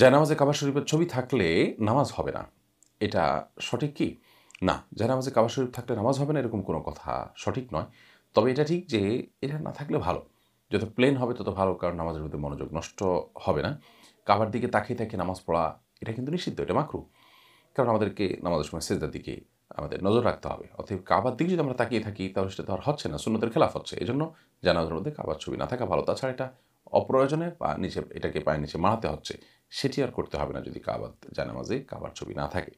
জায়নামাজে কাবা শরীফের ছবি থাকলে নামাজ হবে না এটা সঠিক কি না জায়নামাজে কাবা শরীফ থাকলে নামাজ হবে না এরকম কোনো কথা সঠিক নয় তবে এটা ঠিক যে এটা না থাকলে ভালো যত প্লেন হবে তত ভালো কারণ নামাজের মধ্যে মনোযোগ নষ্ট হবে না কাবার দিকে তাকিয়ে তাকিয়ে নামাজ পড়া এটা কিন্তু নিষিদ্ধ এটা মাকরু কারণ আমাদেরকে নামাজের সময় সেজদার দিকে আমাদের নজর রাখতে হবে অর্থাৎ কাবার দিকে যদি আমরা তাকিয়ে থাকি তাহলে সেটা তো আর হচ্ছে না শূন্যদের খেলাফ হচ্ছে এই জন্য জানাজের মধ্যে কাবার ছবি না থাকা ভালো তাছাড়া এটা অপ্রয়োজনে পা নিচে এটাকে পায়ে নিচে মারাতে হচ্ছে সেটি আর করতে হবে না যদি কাবার জানামাজে কাবার ছবি না থাকে